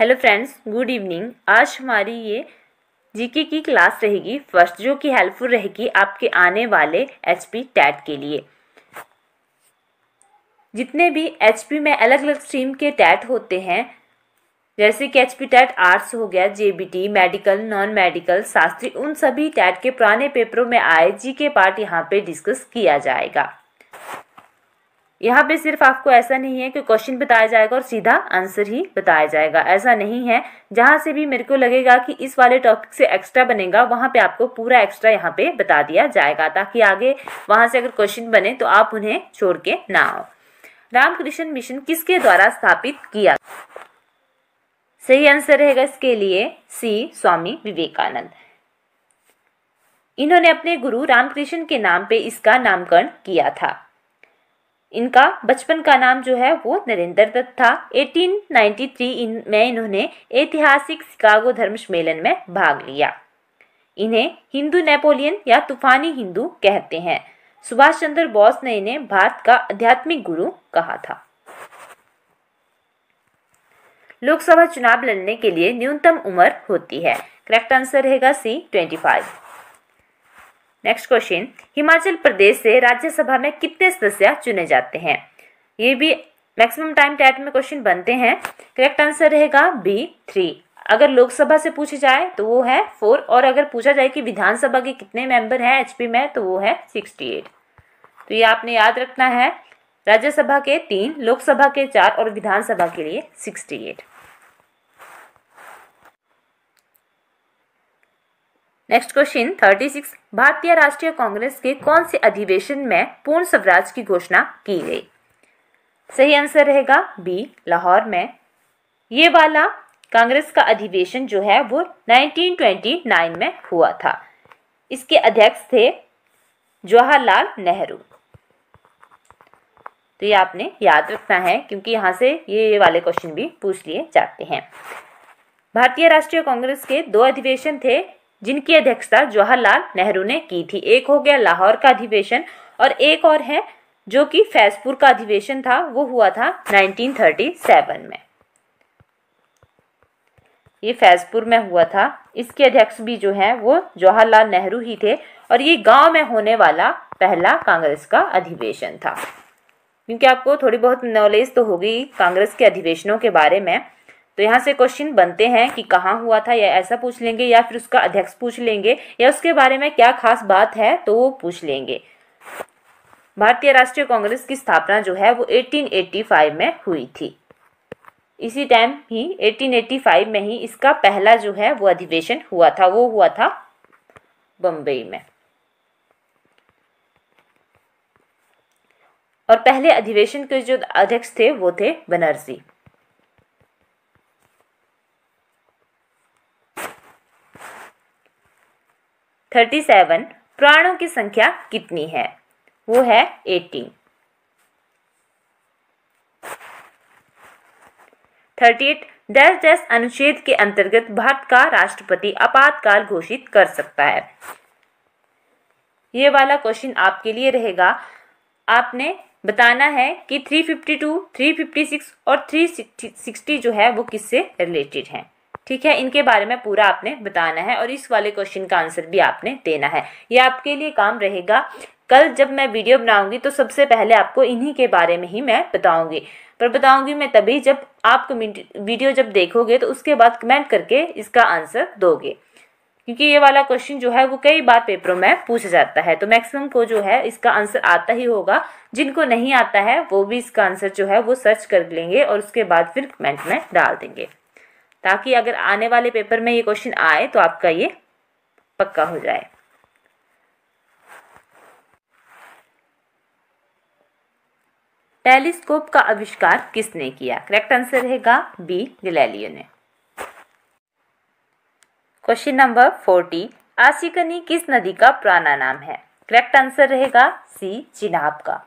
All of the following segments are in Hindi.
हेलो फ्रेंड्स गुड इवनिंग आज हमारी ये जीके की क्लास रहेगी फर्स्ट जो कि हेल्पफुल रहेगी आपके आने वाले एचपी टैट के लिए जितने भी एचपी में अलग अलग स्ट्रीम के टैट होते हैं जैसे कि एचपी टैट आर्ट्स हो गया JBT medical non medical Shastri उन सभी टैट के पुराने पेपरों में आए जी के पार्ट यहाँ पे डिस्कस किया जाएगा यहाँ पे सिर्फ आपको ऐसा नहीं है कि क्वेश्चन बताया जाएगा और सीधा आंसर ही बताया जाएगा ऐसा नहीं है जहां से भी मेरे को लगेगा कि इस वाले टॉपिक से एक्स्ट्रा बनेगा वहां पे आपको पूरा एक्स्ट्रा यहाँ पे बता दिया जाएगा ताकि आगे वहां से अगर क्वेश्चन बने तो आप उन्हें छोड़ के ना आओ रामकृष्ण मिशन किसके द्वारा स्थापित किया सही आंसर रहेगा इसके लिए सी स्वामी विवेकानंद इन्होंने अपने गुरु रामकृष्ण के नाम पे इसका नामकरण किया था इनका बचपन का नाम जो है वो नरेंद्र दत्त था 1893 इन में इन्होंने ऐतिहासिक शिकागो धर्म सम्मेलन में भाग लिया इन्हें हिंदू नेपोलियन या तूफानी हिंदू कहते हैं सुभाष चंद्र बोस ने इन्हें भारत का आध्यात्मिक गुरु कहा था लोकसभा चुनाव लड़ने के लिए न्यूनतम उम्र होती है करेक्ट आंसर रहेगा C twenty five next question Himachal Pradesh से राज्यसभा में कितने सदस्य चुने जाते हैं ये भी मैक्सिमम टाइम टैट में क्वेश्चन बनते हैं करेक्ट आंसर रहेगा बी थ्री अगर लोकसभा से पूछे जाए तो वो है फोर और अगर पूछा जाए कि विधानसभा के कितने मेंबर हैं एचपी में तो वो है सिक्सटी एट तो ये आपने याद रखना है राज्यसभा के तीन लोकसभा के चार और विधानसभा के लिए सिक्सटी एट नेक्स्ट क्वेश्चन 36 भारतीय राष्ट्रीय कांग्रेस के कौन से अधिवेशन में पूर्ण स्वराज की घोषणा की गई सही आंसर रहेगा बी लाहौर में ये वाला कांग्रेस का अधिवेशन जो है वो 1929 में हुआ था इसके अध्यक्ष थे जवाहरलाल नेहरू तो ये आपने याद रखना है क्योंकि यहाँ से ये वाले क्वेश्चन भी पूछ लिए जाते हैं भारतीय राष्ट्रीय कांग्रेस के दो अधिवेशन थे जिनकी अध्यक्षता जवाहरलाल नेहरू ने की थी एक हो गया लाहौर का अधिवेशन और एक और है जो कि फैजपुर का अधिवेशन था वो हुआ था 1937 में ये फैजपुर में हुआ था इसके अध्यक्ष भी जो है वो जवाहरलाल नेहरू ही थे और ये गांव में होने वाला पहला कांग्रेस का अधिवेशन था क्योंकि आपको थोड़ी बहुत नॉलेज तो होगी कांग्रेस के अधिवेशनों के बारे में तो यहाँ से क्वेश्चन बनते हैं कि कहाँ हुआ था या ऐसा पूछ लेंगे या फिर उसका अध्यक्ष पूछ लेंगे या उसके बारे में क्या खास बात है तो वो पूछ लेंगे भारतीय राष्ट्रीय कांग्रेस की स्थापना जो है वो 1885 में हुई थी इसी टाइम ही 1885 में ही इसका पहला जो है वो अधिवेशन हुआ था वो हुआ था बम्बई में और पहले अधिवेशन के जो अध्यक्ष थे वो थे बनर्जी थर्टी सेवन प्राणों की संख्या कितनी है वो है eighteen thirty eight dash dash अनुच्छेद के अंतर्गत भारत का राष्ट्रपति आपातकाल घोषित कर सकता है ये वाला क्वेश्चन आपके लिए रहेगा आपने बताना है कि 352, 356 और 360 जो है वो किससे रिलेटेड हैं ठीक है इनके बारे में पूरा आपने बताना है और इस वाले क्वेश्चन का आंसर भी आपने देना है ये आपके लिए काम रहेगा कल जब मैं वीडियो बनाऊंगी तो सबसे पहले आपको इन्हीं के बारे में ही मैं बताऊंगी पर बताऊंगी मैं तभी जब आप वीडियो जब देखोगे तो उसके बाद कमेंट करके इसका आंसर दोगे क्योंकि ये वाला क्वेश्चन जो है वो कई बार पेपरों में पूछा जाता है तो मैक्सिमम को जो है इसका आंसर आता ही होगा जिनको नहीं आता है वो भी इसका आंसर जो है वो सर्च कर लेंगे और उसके बाद फिर कमेंट में डाल देंगे ताकि अगर आने वाले पेपर में ये क्वेश्चन आए तो आपका ये पक्का हो जाए टेलीस्कोप का आविष्कार किसने किया करेक्ट आंसर रहेगा बी गिलेलियो ने क्वेश्चन नंबर फोर्टी आशिकनी किस नदी का पुराना नाम है करेक्ट आंसर रहेगा सी चिनाब का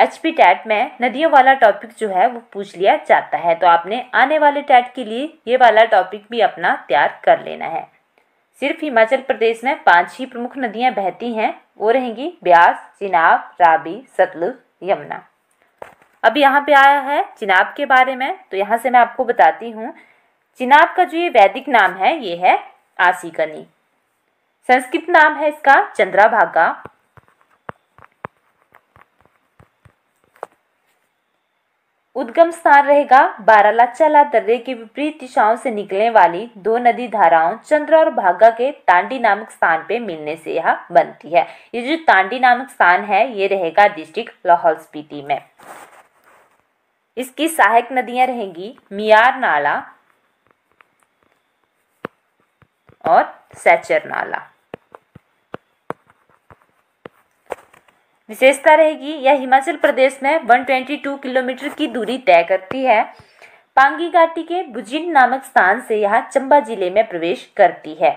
एच पी टैट में नदियों वाला टॉपिक जो है वो पूछ लिया जाता है तो आपने आने वाले टैट के लिए ये वाला टॉपिक भी अपना तैयार कर लेना है सिर्फ हिमाचल प्रदेश में पांच ही प्रमुख नदियां बहती हैं वो रहेंगी ब्यास चिनाब राबी सतलुज यमुना अब यहाँ पे आया है चिनाब के बारे में तो यहाँ से मैं आपको बताती हूँ चिनाब का जो ये वैदिक नाम है ये है आसिकनी संस्कृत नाम है इसका चंद्राभागा उद्गम स्थान रहेगा बारालाचाला दर्रे के विपरीत दिशाओं से निकलने वाली दो नदी धाराओं चंद्र और भागा के तांडी नामक स्थान पे मिलने से यह बनती है ये जो तांडी नामक स्थान है ये रहेगा डिस्ट्रिक्ट लाहौल स्पीति में इसकी सहायक नदियां रहेंगी मियार नाला और सैचर नाला विशेषता रहेगी यह हिमाचल प्रदेश में 122 किलोमीटर की दूरी तय करती है पांगी घाटी के बुजिन नामक स्थान से यह चंबा जिले में प्रवेश करती है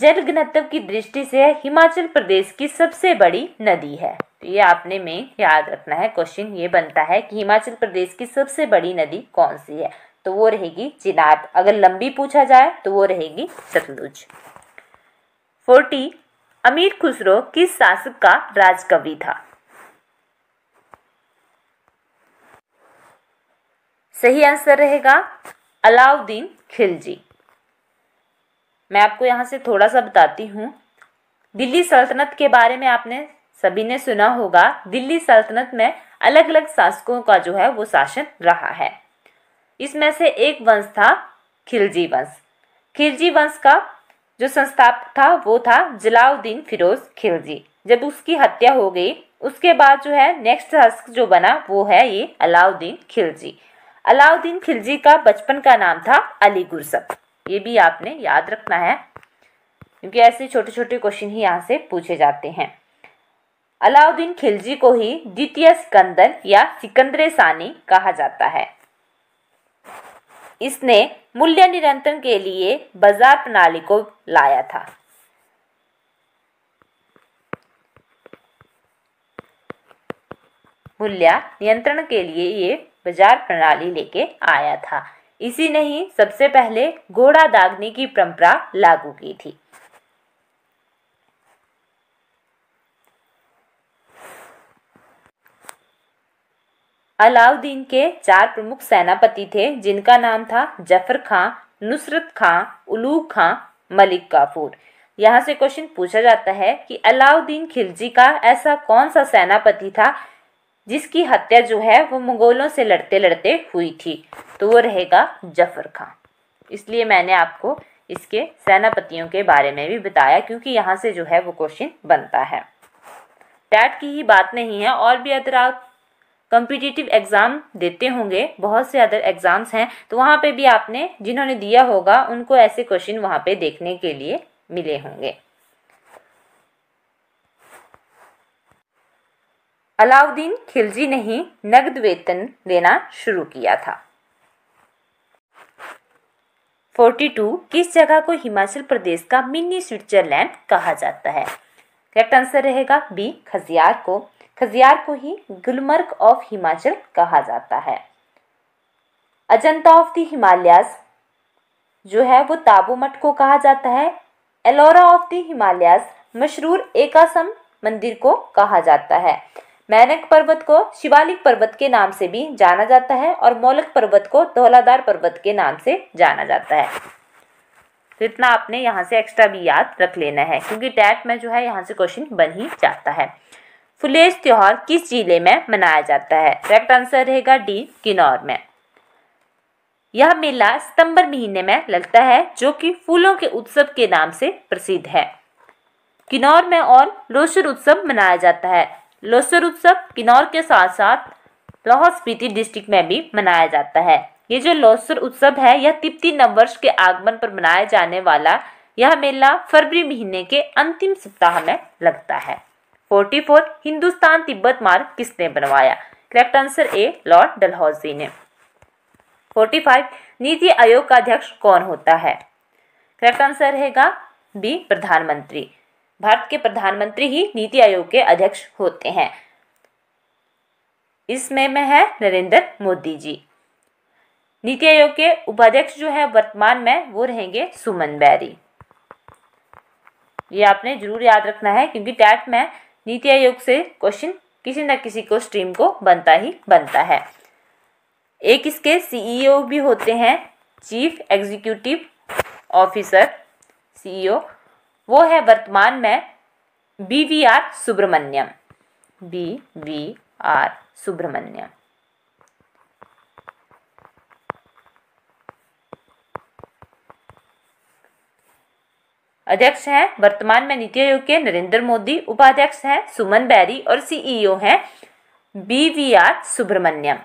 जल घनत्व की दृष्टि से हिमाचल प्रदेश की सबसे बड़ी नदी है तो ये आपने में याद रखना है क्वेश्चन ये बनता है कि हिमाचल प्रदेश की सबसे बड़ी नदी कौन सी है तो वो रहेगी चिनाब अगर लंबी पूछा जाए तो वो रहेगी सतलुज फोर्टी अमीर खुसरो किस शासक का राजकवि था सही आंसर रहेगा अलाउद्दीन खिलजी मैं आपको यहाँ से थोड़ा सा बताती हूँ दिल्ली सल्तनत के बारे में आपने सभी ने सुना होगा दिल्ली सल्तनत में अलग अलग शासकों का जो है वो शासन रहा है इसमें से एक वंश था खिलजी वंश खिलजी वंश का जो संस्थापक था वो था जलाउद्दीन फिरोज खिलजी जब उसकी हत्या हो गई उसके बाद जो है नेक्स्ट शासक जो बना वो है ये अलाउद्दीन खिलजी अलाउद्दीन खिलजी का बचपन का नाम था अली गुरसब ये भी आपने याद रखना है क्योंकि ऐसे छोटे छोटे क्वेश्चन ही यहाँ से पूछे जाते हैं अलाउद्दीन खिलजी को ही द्वितीय सिकंदर या सिकंदर सानी कहा जाता है इसने मूल्य नियंत्रण के लिए बाजार प्रणाली को लाया था मूल्य नियंत्रण के लिए ये बाजार प्रणाली लेके आया था इसी ने ही सबसे पहले घोड़ा दागने की परंपरा लागू की थी अलाउद्दीन के चार प्रमुख सेनापति थे जिनका नाम था जफर खां नुसरत खां उलू खां मलिक काफूर यहाँ से क्वेश्चन पूछा जाता है कि अलाउद्दीन खिलजी का ऐसा कौन सा सेनापति था जिसकी हत्या जो है वो मुगलों से लड़ते लड़ते हुई थी तो वो रहेगा जफर खां इसलिए मैंने आपको इसके सेनापतियों के बारे में भी बताया क्योंकि यहाँ से जो है वो क्वेश्चन बनता है टैट की ही बात नहीं है और भी अदर कॉम्पिटिटिव एग्ज़ाम देते होंगे बहुत से अदर एग्ज़ाम्स हैं तो वहाँ पे भी आपने जिन्होंने दिया होगा उनको ऐसे क्वेश्चन वहाँ पे देखने के लिए मिले होंगे अलाउद्दीन खिलजी ने ही नकद वेतन देना शुरू किया था 42 किस जगह को हिमाचल प्रदेश का मिनी स्विट्जरलैंड कहा जाता है करेक्ट आंसर रहेगा बी खजियार को खजियार को ही गुलमर्ग ऑफ हिमाचल कहा जाता है अजंता ऑफ द हिमालयाज जो है वो ताबो मठ को कहा जाता है एलोरा ऑफ द हिमालयाज मशहूर एकासम मंदिर को कहा जाता है मैनक पर्वत को शिवालिक पर्वत के नाम से भी जाना जाता है और मौलक पर्वत को धौलादार पर्वत के नाम से जाना जाता है तो इतना आपने यहाँ से एक्स्ट्रा भी याद रख लेना है क्योंकि टैट में जो है यहाँ से क्वेश्चन बन ही जाता है फुलेश त्यौहार किस जिले में मनाया जाता है करेक्ट आंसर रहेगा डी किन्नौर में यह मेला सितंबर महीने में लगता है जो कि फूलों के उत्सव के नाम से प्रसिद्ध है किन्नौर में और लोसर उत्सव मनाया जाता है लोसर उत्सव किन्नौर के साथ साथ लाहौल स्पीति डिस्ट्रिक्ट में भी मनाया जाता है ये जो लोसर उत्सव है यह तिप्ती नववर्ष के आगमन पर मनाया जाने वाला यह मेला फरवरी महीने के अंतिम सप्ताह में लगता है फोर्टी फोर हिंदुस्तान तिब्बत मार्ग किसने बनवाया correct answer A Lord Dalhousie ने फोर्टी फाइव नीति आयोग का अध्यक्ष कौन होता है करेक्ट आंसर रहेगा बी प्रधानमंत्री भारत के प्रधानमंत्री ही नीति आयोग के अध्यक्ष होते हैं इसमें में है नरेंद्र मोदी जी नीति आयोग के उपाध्यक्ष जो है वर्तमान में वो रहेंगे सुमन बैरी ये आपने जरूर याद रखना है क्योंकि टैट में नीति आयोग से क्वेश्चन किसी न किसी को स्ट्रीम को बनता ही बनता है एक इसके सीईओ e भी होते हैं चीफ एग्जीक्यूटिव ऑफिसर सीईओ वो है वर्तमान में B V R Subrahmanyam B V R Subrahmanyam अध्यक्ष हैं वर्तमान में नीति आयोग के नरेंद्र मोदी उपाध्यक्ष हैं सुमन बैरी और सीईओ हैं बी वी आर सुब्रमण्यम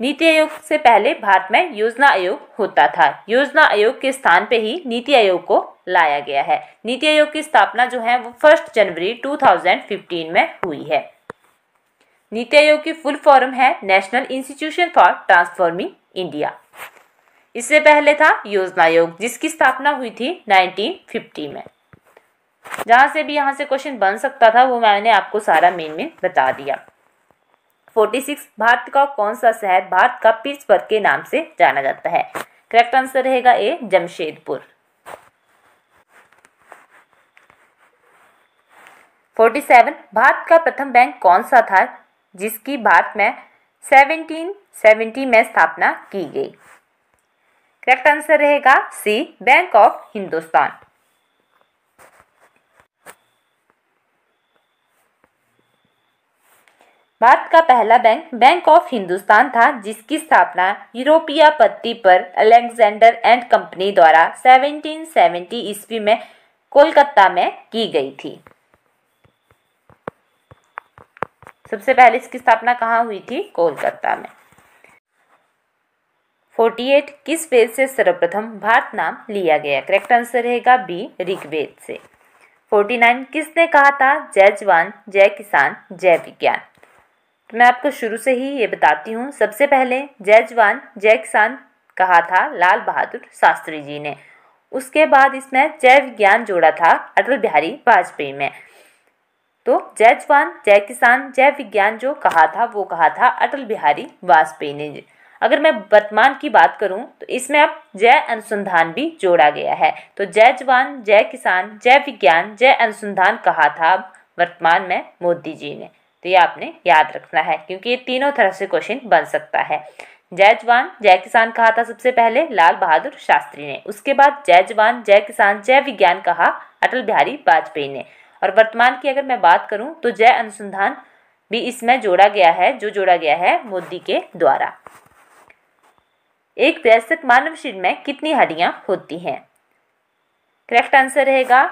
नीति आयोग से पहले भारत में योजना आयोग होता था योजना आयोग के स्थान पे ही नीति आयोग को लाया गया है नीति आयोग की स्थापना जो है वो फर्स्ट जनवरी 2015 में हुई है नीति आयोग की फुल फॉर्म है National Institution for Transforming India इससे पहले था योजना आयोग जिसकी स्थापना हुई थी 1950 में जहां से भी यहां से क्वेश्चन बन सकता था वो मैंने आपको सारा मेन में बता दिया 46 भारत का कौन सा शहर भारत का पीट्सबर्ग के नाम से जाना जाता है करेक्ट आंसर रहेगा ए जमशेदपुर 47 भारत का प्रथम बैंक कौन सा था जिसकी भारत में 1770 में स्थापना की गई करेक्ट आंसर रहेगा C bank of Hindustan Bharat का पहला बैंक बैंक ऑफ हिंदुस्तान था जिसकी स्थापना यूरोपीय पत्ती पर अलेक्जेंडर एंड कंपनी द्वारा 1770 ईस्वी में कोलकाता में की गई थी सबसे पहले इसकी स्थापना कहाँ हुई थी कोलकाता में 48 किस वेद से सर्वप्रथम भारत नाम लिया गया करेक्ट आंसर रहेगा बी ऋग्वेद से 49 किसने कहा था जय जवान जय किसान जय विज्ञान तो मैं आपको शुरू से ही ये बताती हूँ सबसे पहले जय जवान जय किसान कहा था लाल बहादुर शास्त्री जी ने उसके बाद इसमें जय विज्ञान जोड़ा था अटल बिहारी वाजपेयी में तो जय जवान जय किसान जय विज्ञान जो कहा था वो कहा था अटल बिहारी वाजपेयी ने अगर मैं वर्तमान की बात करूं तो इसमें अब जय अनुसंधान भी जोड़ा गया है तो जय जवान जय किसान जय विज्ञान जय अनुसंधान कहा था वर्तमान में मोदी जी ने तो ये आपने याद रखना है क्योंकि ये तीनों तरह से क्वेश्चन बन सकता है जय जवान जय किसान कहा था सबसे पहले लाल बहादुर शास्त्री ने उसके बाद जय जवान जय किसान जय विज्ञान कहा अटल बिहारी वाजपेयी ने और वर्तमान की अगर मैं बात करूं तो जय अनुसंधान भी इसमें जोड़ा गया है जो जोड़ा गया है मोदी के द्वारा एक वयस्क मानव शरीर में कितनी हड्डियां होती हैं करेक्ट आंसर रहेगा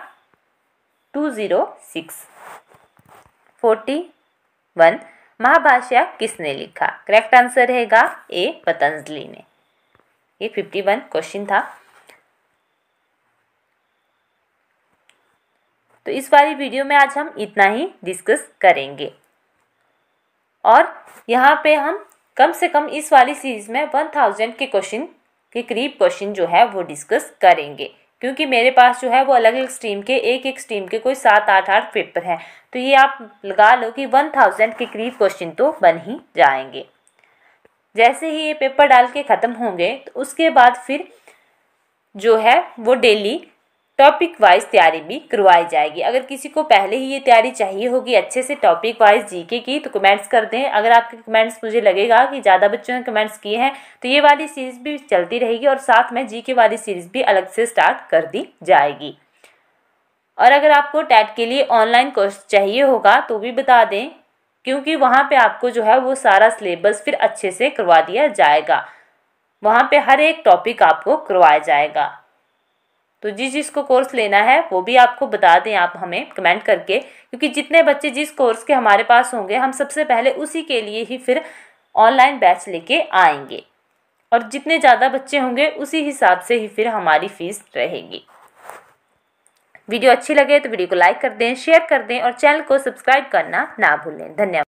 two zero six forty one Mahabhashya किसने लिखा करेक्ट आंसर रहेगा ए पतंजलि ने ये फिफ्टी वन क्वेश्चन था तो इस वाली वीडियो में आज हम इतना ही डिस्कस करेंगे और यहाँ पे हम कम से कम इस वाली सीरीज़ में वन थाउजेंड के क्वेश्चन के करीब क्वेश्चन जो है वो डिस्कस करेंगे क्योंकि मेरे पास जो है वो अलग अलग स्ट्रीम के एक एक स्ट्रीम के कोई सात आठ आठ पेपर हैं तो ये आप लगा लो कि वन थाउजेंड के करीब क्वेश्चन तो बन ही जाएंगे जैसे ही ये पेपर डाल के ख़त्म होंगे तो उसके बाद फिर जो है वो डेली टॉपिक वाइज तैयारी भी करवाई जाएगी अगर किसी को पहले ही ये तैयारी चाहिए होगी अच्छे से टॉपिक वाइज जीके की तो कमेंट्स कर दें अगर आपके कमेंट्स मुझे लगेगा कि ज़्यादा बच्चों ने कमेंट्स किए हैं तो ये वाली सीरीज़ भी चलती रहेगी और साथ में जीके वाली सीरीज़ भी अलग से स्टार्ट कर दी जाएगी और अगर आपको टैट के लिए ऑनलाइन कोर्स चाहिए होगा तो भी बता दें क्योंकि वहाँ पर आपको जो है वो सारा सिलेबस फिर अच्छे से करवा दिया जाएगा वहाँ पर हर एक टॉपिक आपको करवाया जाएगा तो जिस जिसको कोर्स लेना है वो भी आपको बता दें आप हमें कमेंट करके क्योंकि जितने बच्चे जिस कोर्स के हमारे पास होंगे हम सबसे पहले उसी के लिए ही फिर ऑनलाइन बैच लेके आएंगे और जितने ज़्यादा बच्चे होंगे उसी हिसाब से ही फिर हमारी फ़ीस रहेगी वीडियो अच्छी लगे तो वीडियो को लाइक कर दें शेयर कर दें और चैनल को सब्सक्राइब करना ना भूलें धन्यवाद